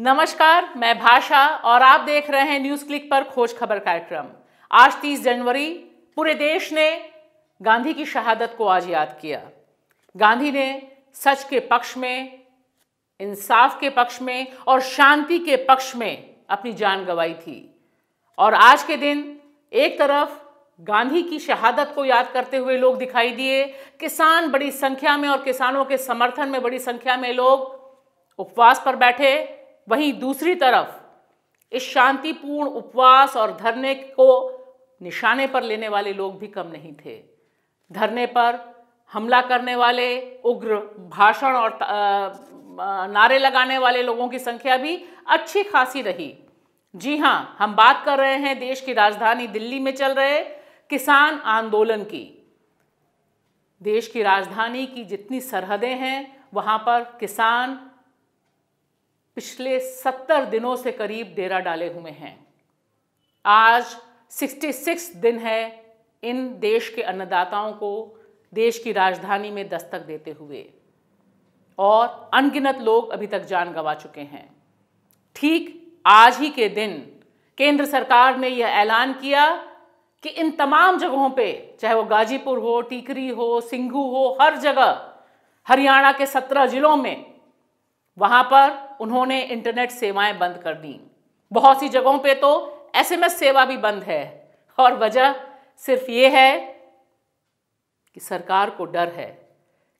नमस्कार मैं भाषा और आप देख रहे हैं न्यूज क्लिक पर खोज खबर कार्यक्रम आज 30 जनवरी पूरे देश ने गांधी की शहादत को आज याद किया गांधी ने सच के पक्ष में इंसाफ के पक्ष में और शांति के पक्ष में अपनी जान गंवाई थी और आज के दिन एक तरफ गांधी की शहादत को याद करते हुए लोग दिखाई दिए किसान बड़ी संख्या में और किसानों के समर्थन में बड़ी संख्या में लोग उपवास पर बैठे वहीं दूसरी तरफ इस शांतिपूर्ण उपवास और धरने को निशाने पर लेने वाले लोग भी कम नहीं थे धरने पर हमला करने वाले उग्र भाषण और नारे लगाने वाले लोगों की संख्या भी अच्छी खासी रही जी हाँ हम बात कर रहे हैं देश की राजधानी दिल्ली में चल रहे किसान आंदोलन की देश की राजधानी की जितनी सरहदें हैं वहाँ पर किसान पिछले सत्तर दिनों से करीब डेरा डाले हुए हैं आज 66 दिन है इन देश के अन्नदाताओं को देश की राजधानी में दस्तक देते हुए और अनगिनत लोग अभी तक जान गंवा चुके हैं ठीक आज ही के दिन केंद्र सरकार ने यह ऐलान किया कि इन तमाम जगहों पे चाहे वो गाजीपुर हो टीकरी हो सिंघू हो हर जगह हरियाणा के सत्रह जिलों में वहां पर उन्होंने इंटरनेट सेवाएं बंद कर दी बहुत सी जगहों पे तो एसएमएस सेवा भी बंद है और वजह सिर्फ ये है कि सरकार को डर है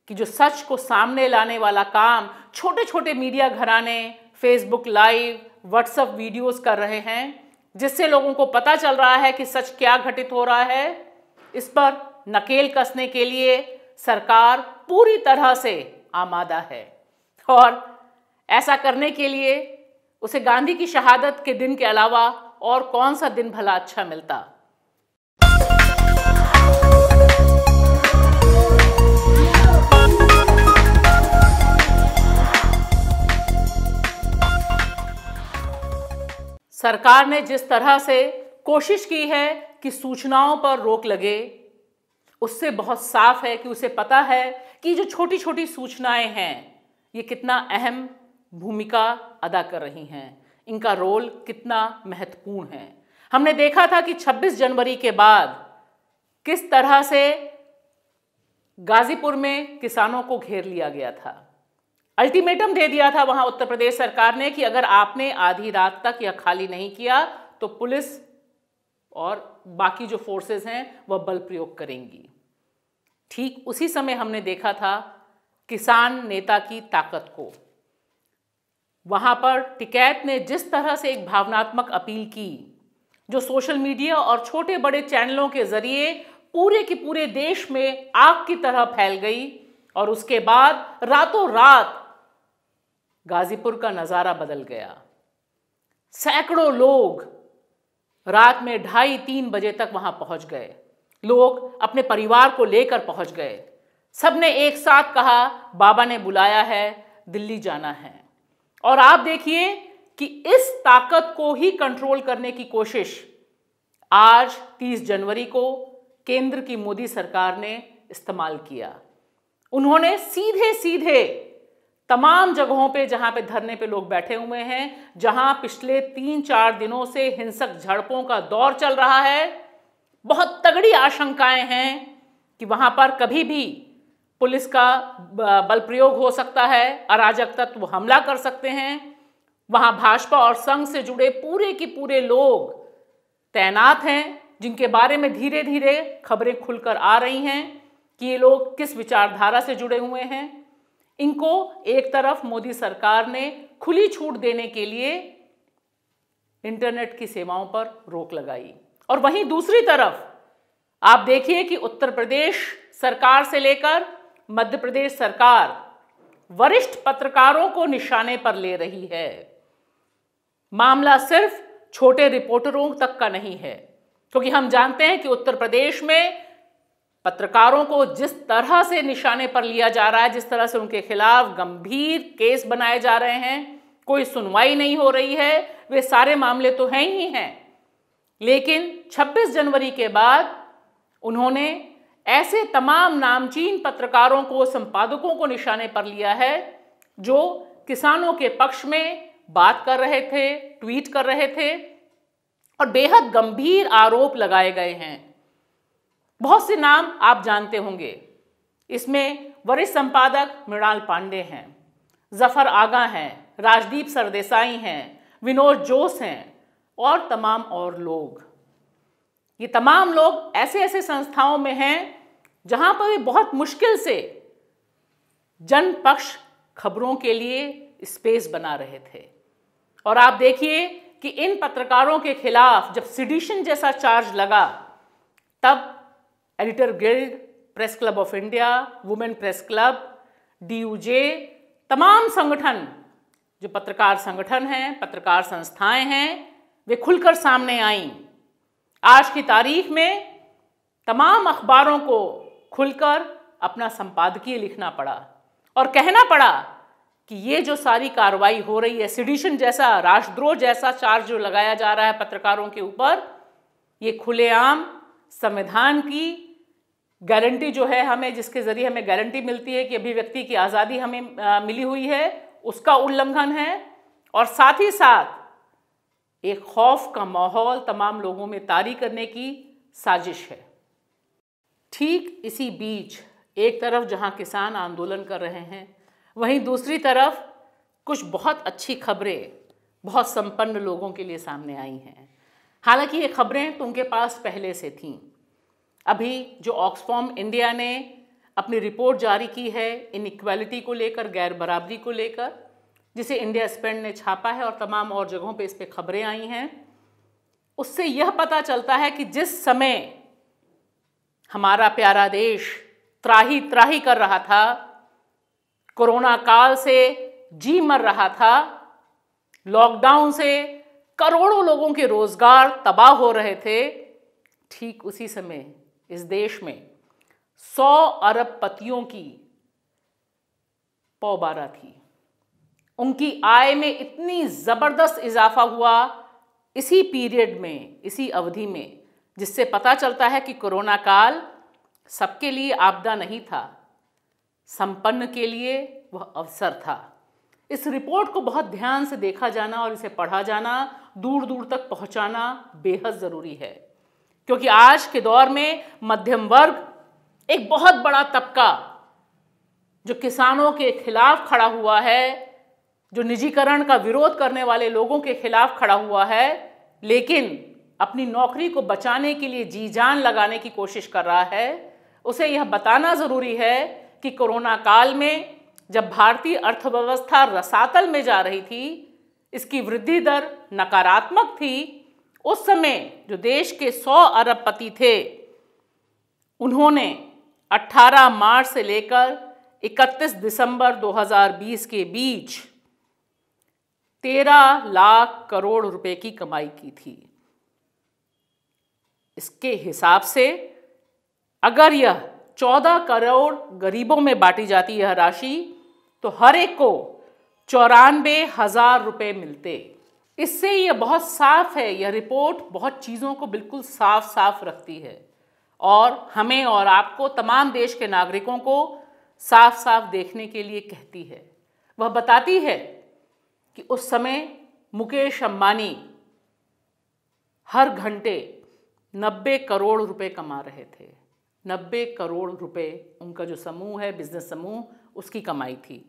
कि जो सच को सामने लाने वाला काम छोटे छोटे मीडिया घराने फेसबुक लाइव व्हाट्सएप वीडियोस कर रहे हैं जिससे लोगों को पता चल रहा है कि सच क्या घटित हो रहा है इस पर नकेल कसने के लिए सरकार पूरी तरह से आमादा है और ऐसा करने के लिए उसे गांधी की शहादत के दिन के अलावा और कौन सा दिन भला अच्छा मिलता सरकार ने जिस तरह से कोशिश की है कि सूचनाओं पर रोक लगे उससे बहुत साफ है कि उसे पता है कि जो छोटी छोटी सूचनाएं हैं ये कितना अहम भूमिका अदा कर रही हैं इनका रोल कितना महत्वपूर्ण है हमने देखा था कि 26 जनवरी के बाद किस तरह से गाजीपुर में किसानों को घेर लिया गया था अल्टीमेटम दे दिया था वहां उत्तर प्रदेश सरकार ने कि अगर आपने आधी रात तक यह खाली नहीं किया तो पुलिस और बाकी जो फोर्सेस हैं वह बल प्रयोग करेंगी ठीक उसी समय हमने देखा था किसान नेता की ताकत को वहाँ पर टिकैत ने जिस तरह से एक भावनात्मक अपील की जो सोशल मीडिया और छोटे बड़े चैनलों के ज़रिए पूरे के पूरे देश में आग की तरह फैल गई और उसके बाद रातों रात गाजीपुर का नज़ारा बदल गया सैकड़ों लोग रात में ढाई तीन बजे तक वहाँ पहुँच गए लोग अपने परिवार को लेकर पहुँच गए सबने एक साथ कहा बाबा ने बुलाया है दिल्ली जाना है और आप देखिए कि इस ताकत को ही कंट्रोल करने की कोशिश आज 30 जनवरी को केंद्र की मोदी सरकार ने इस्तेमाल किया उन्होंने सीधे सीधे तमाम जगहों पे जहां पे धरने पे लोग बैठे हुए हैं जहां पिछले तीन चार दिनों से हिंसक झड़पों का दौर चल रहा है बहुत तगड़ी आशंकाएं हैं कि वहां पर कभी भी पुलिस का बल प्रयोग हो सकता है अराजक तत्व हमला कर सकते हैं वहां भाजपा और संघ से जुड़े पूरे के पूरे लोग तैनात हैं जिनके बारे में धीरे धीरे खबरें खुलकर आ रही हैं कि ये लोग किस विचारधारा से जुड़े हुए हैं इनको एक तरफ मोदी सरकार ने खुली छूट देने के लिए इंटरनेट की सेवाओं पर रोक लगाई और वहीं दूसरी तरफ आप देखिए कि उत्तर प्रदेश सरकार से लेकर मध्य प्रदेश सरकार वरिष्ठ पत्रकारों को निशाने पर ले रही है मामला सिर्फ छोटे रिपोर्टरों तक का नहीं है क्योंकि हम जानते हैं कि उत्तर प्रदेश में पत्रकारों को जिस तरह से निशाने पर लिया जा रहा है जिस तरह से उनके खिलाफ गंभीर केस बनाए जा रहे हैं कोई सुनवाई नहीं हो रही है वे सारे मामले तो हैं ही हैं लेकिन 26 जनवरी के बाद उन्होंने ऐसे तमाम नामचीन पत्रकारों को संपादकों को निशाने पर लिया है जो किसानों के पक्ष में बात कर रहे थे ट्वीट कर रहे थे और बेहद गंभीर आरोप लगाए गए हैं बहुत से नाम आप जानते होंगे इसमें वरिष्ठ संपादक मृणाल पांडे हैं जफर आगा हैं राजदीप सरदेसाई हैं विनोद जोश हैं और तमाम और लोग ये तमाम लोग ऐसे ऐसे संस्थाओं में हैं जहां पर बहुत मुश्किल से जन पक्ष खबरों के लिए स्पेस बना रहे थे और आप देखिए कि इन पत्रकारों के खिलाफ जब सिडिशन जैसा चार्ज लगा तब editor guild press club of India women press club DUJ तमाम संगठन जो पत्रकार संगठन हैं पत्रकार संस्थाएं हैं वे खुलकर सामने आईं आज की तारीख में तमाम अखबारों को खुलकर अपना संपादकीय लिखना पड़ा और कहना पड़ा कि ये जो सारी कार्रवाई हो रही है सिडिशन जैसा राष्ट्रद्रोह जैसा चार्ज जो लगाया जा रहा है पत्रकारों के ऊपर ये खुलेआम संविधान की गारंटी जो है हमें जिसके ज़रिए हमें गारंटी मिलती है कि अभिव्यक्ति की आज़ादी हमें आ, मिली हुई है उसका उल्लंघन है और साथ ही साथ एक खौफ का माहौल तमाम लोगों में तारी करने की साजिश है ठीक इसी बीच एक तरफ जहां किसान आंदोलन कर रहे हैं वहीं दूसरी तरफ कुछ बहुत अच्छी खबरें बहुत संपन्न लोगों के लिए सामने आई हैं हालांकि ये खबरें तो उनके पास पहले से थीं अभी जो ऑक्सफॉर्म इंडिया ने अपनी रिपोर्ट जारी की है इनक्वालिटी को लेकर गैर बराबरी को लेकर जिसे इंडिया स्पेंड ने छापा है और तमाम और जगहों पे इस पर खबरें आई हैं उससे यह पता चलता है कि जिस समय हमारा प्यारा देश त्राही त्राही कर रहा था कोरोना काल से जी मर रहा था लॉकडाउन से करोड़ों लोगों के रोजगार तबाह हो रहे थे ठीक उसी समय इस देश में सौ अरब पतियों की पौबारा थी उनकी आय में इतनी ज़बरदस्त इजाफा हुआ इसी पीरियड में इसी अवधि में जिससे पता चलता है कि कोरोना काल सबके लिए आपदा नहीं था संपन्न के लिए वह अवसर था इस रिपोर्ट को बहुत ध्यान से देखा जाना और इसे पढ़ा जाना दूर दूर तक पहुंचाना बेहद ज़रूरी है क्योंकि आज के दौर में मध्यम वर्ग एक बहुत बड़ा तबका जो किसानों के खिलाफ खड़ा हुआ है जो निजीकरण का विरोध करने वाले लोगों के खिलाफ खड़ा हुआ है लेकिन अपनी नौकरी को बचाने के लिए जी जान लगाने की कोशिश कर रहा है उसे यह बताना ज़रूरी है कि कोरोना काल में जब भारतीय अर्थव्यवस्था रसातल में जा रही थी इसकी वृद्धि दर नकारात्मक थी उस समय जो देश के 100 पति थे उन्होंने 18 मार्च से लेकर 31 दिसंबर 2020 के बीच 13 लाख करोड़ रुपए की कमाई की थी इसके हिसाब से अगर यह चौदह करोड़ गरीबों में बांटी जाती यह राशि तो हर एक को चौरानबे हज़ार रुपये मिलते इससे यह बहुत साफ है यह रिपोर्ट बहुत चीज़ों को बिल्कुल साफ साफ रखती है और हमें और आपको तमाम देश के नागरिकों को साफ साफ देखने के लिए कहती है वह बताती है कि उस समय मुकेश अंबानी हर घंटे नब्बे करोड़ रुपए कमा रहे थे नब्बे करोड़ रुपए उनका जो समूह है बिजनेस समूह उसकी कमाई थी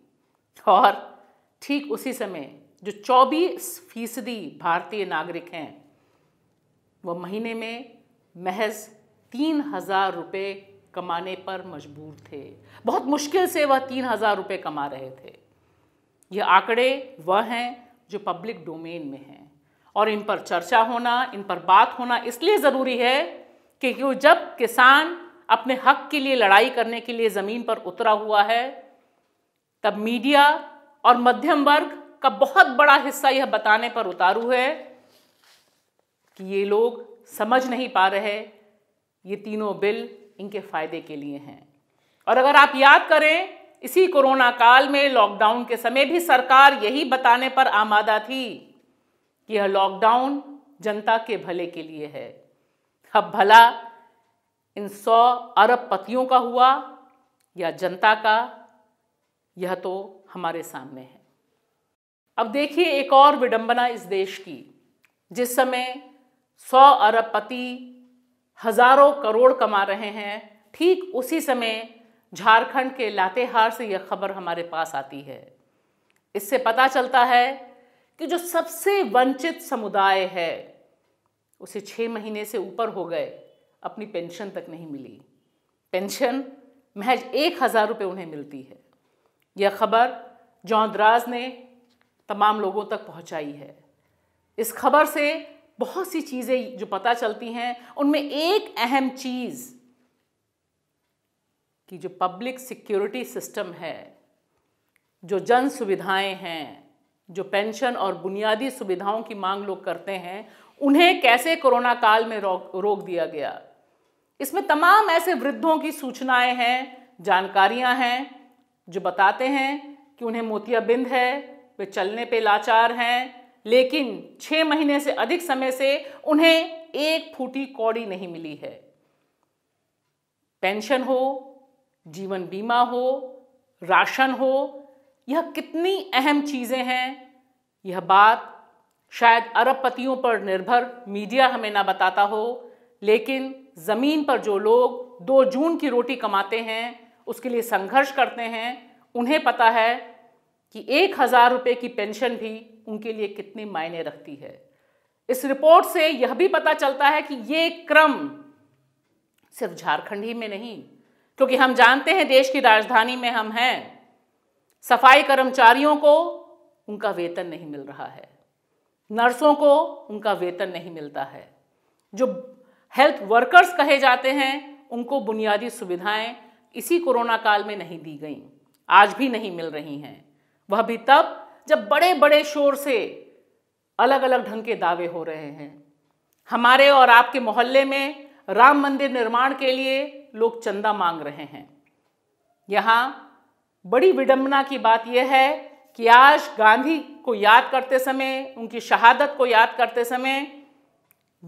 और ठीक उसी समय जो 24 फीसदी भारतीय नागरिक हैं वह महीने में महज तीन हज़ार रुपये कमाने पर मजबूर थे बहुत मुश्किल से वह तीन हज़ार रुपये कमा रहे थे ये आंकड़े वह हैं जो पब्लिक डोमेन में हैं और इन पर चर्चा होना इन पर बात होना इसलिए ज़रूरी है कि क्यों जब किसान अपने हक के लिए लड़ाई करने के लिए ज़मीन पर उतरा हुआ है तब मीडिया और मध्यम वर्ग का बहुत बड़ा हिस्सा यह बताने पर उतारू है कि ये लोग समझ नहीं पा रहे ये तीनों बिल इनके फ़ायदे के लिए हैं और अगर आप याद करें इसी कोरोना काल में लॉकडाउन के समय भी सरकार यही बताने पर आमादा थी यह लॉकडाउन जनता के भले के लिए है अब भला इन सौ अरब पतियों का हुआ या जनता का यह तो हमारे सामने है अब देखिए एक और विडंबना इस देश की जिस समय सौ अरब पति हजारों करोड़ कमा रहे हैं ठीक उसी समय झारखंड के लातेहार से यह खबर हमारे पास आती है इससे पता चलता है कि जो सबसे वंचित समुदाय है उसे छः महीने से ऊपर हो गए अपनी पेंशन तक नहीं मिली पेंशन महज एक हज़ार रुपये उन्हें मिलती है यह खबर जौदराज ने तमाम लोगों तक पहुंचाई है इस खबर से बहुत सी चीज़ें जो पता चलती हैं उनमें एक अहम चीज़ कि जो पब्लिक सिक्योरिटी सिस्टम है जो जन सुविधाएं हैं जो पेंशन और बुनियादी सुविधाओं की मांग लोग करते हैं उन्हें कैसे कोरोना काल में रोक रोक दिया गया इसमें तमाम ऐसे वृद्धों की सूचनाएं हैं जानकारियां हैं जो बताते हैं कि उन्हें मोतियाबिंद है वे चलने पे लाचार हैं लेकिन छः महीने से अधिक समय से उन्हें एक फूटी कौड़ी नहीं मिली है पेंशन हो जीवन बीमा हो राशन हो यह कितनी अहम चीज़ें हैं यह बात शायद अरबपतियों पर निर्भर मीडिया हमें ना बताता हो लेकिन ज़मीन पर जो लोग दो जून की रोटी कमाते हैं उसके लिए संघर्ष करते हैं उन्हें पता है कि एक हज़ार रुपये की पेंशन भी उनके लिए कितनी मायने रखती है इस रिपोर्ट से यह भी पता चलता है कि ये क्रम सिर्फ झारखंड ही में नहीं क्योंकि हम जानते हैं देश की राजधानी में हम हैं सफाई कर्मचारियों को उनका वेतन नहीं मिल रहा है नर्सों को उनका वेतन नहीं मिलता है जो हेल्थ वर्कर्स कहे जाते हैं उनको बुनियादी सुविधाएं इसी कोरोना काल में नहीं दी गई आज भी नहीं मिल रही हैं वह भी तब जब बड़े बड़े शोर से अलग अलग ढंग के दावे हो रहे हैं हमारे और आपके मोहल्ले में राम मंदिर निर्माण के लिए लोग चंदा मांग रहे हैं यहाँ बड़ी विडंबना की बात यह है कि आज गांधी को याद करते समय उनकी शहादत को याद करते समय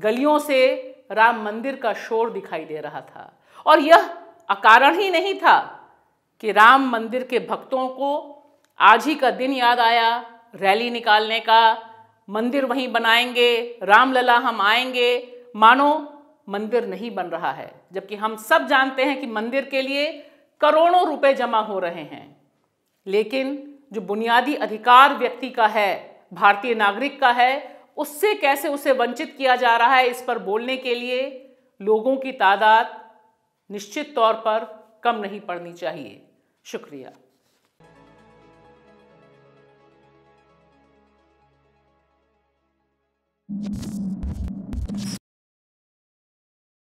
गलियों से राम मंदिर का शोर दिखाई दे रहा था और यह अकारण ही नहीं था कि राम मंदिर के भक्तों को आज ही का दिन याद आया रैली निकालने का मंदिर वहीं बनाएंगे रामलला हम आएंगे मानो मंदिर नहीं बन रहा है जबकि हम सब जानते हैं कि मंदिर के लिए करोड़ों रुपए जमा हो रहे हैं लेकिन जो बुनियादी अधिकार व्यक्ति का है भारतीय नागरिक का है उससे कैसे उसे वंचित किया जा रहा है इस पर बोलने के लिए लोगों की तादाद निश्चित तौर पर कम नहीं पड़नी चाहिए शुक्रिया you